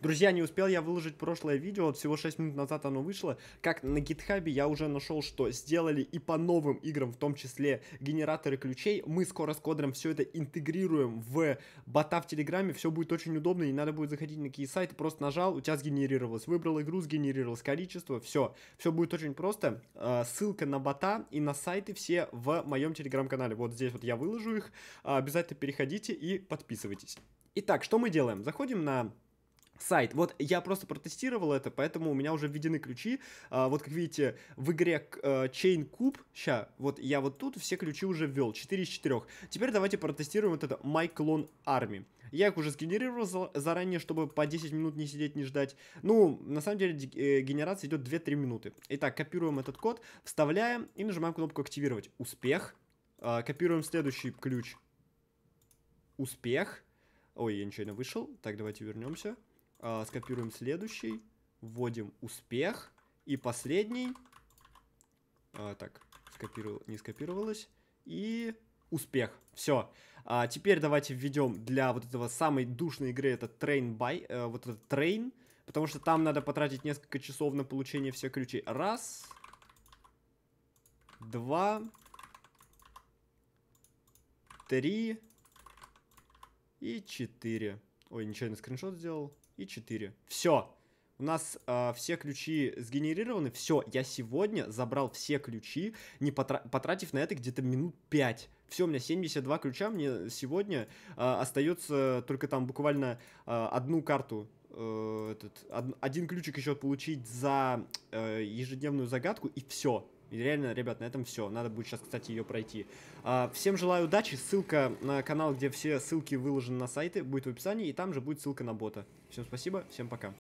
Друзья, не успел я выложить прошлое видео, вот всего 6 минут назад оно вышло. Как на гитхабе я уже нашел, что сделали и по новым играм, в том числе генераторы ключей. Мы скоро с кодером все это интегрируем в бота в Телеграме, все будет очень удобно, не надо будет заходить на какие сайты, просто нажал, у тебя сгенерировалось, выбрал игру, сгенерировалось количество, все. Все будет очень просто. А, ссылка на бота и на сайты все в моем Телеграм-канале. Вот здесь вот я выложу их. А, обязательно переходите и подписывайтесь. Итак, что мы делаем? Заходим на сайт. Вот я просто протестировал это, поэтому у меня уже введены ключи. А, вот как видите, в игре а, Chain Cube, ща, вот я вот тут все ключи уже ввел, 4 из 4. Теперь давайте протестируем вот это My Clone Army. Я их уже сгенерировал заранее, чтобы по 10 минут не сидеть, не ждать. Ну, на самом деле, э, генерация идет 2-3 минуты. Итак, копируем этот код, вставляем и нажимаем кнопку «Активировать». Успех. А, копируем следующий ключ. Успех. Ой, я ничего не вышел. Так, давайте вернемся э, скопируем следующий, вводим успех, и последний, э, так, скопировал, не скопировалось, и успех. Все. А теперь давайте введем для вот этого самой душной игры этот train buy, э, вот этот train, потому что там надо потратить несколько часов на получение всех ключей. Раз, два, три и четыре. Ой, ничего не скриншот сделал. И 4. Все. У нас э, все ключи сгенерированы. Все, я сегодня забрал все ключи, не потра потратив на это где-то минут 5. Все, у меня 72 ключа, мне сегодня э, а, остается только там буквально э, одну карту э, этот, од, один ключик еще получить за э, ежедневную загадку, и все. И реально, ребят, на этом все. Надо будет сейчас, кстати, ее пройти. А, всем желаю удачи. Ссылка на канал, где все ссылки выложены на сайты, будет в описании. И там же будет ссылка на бота. Всем спасибо, всем пока.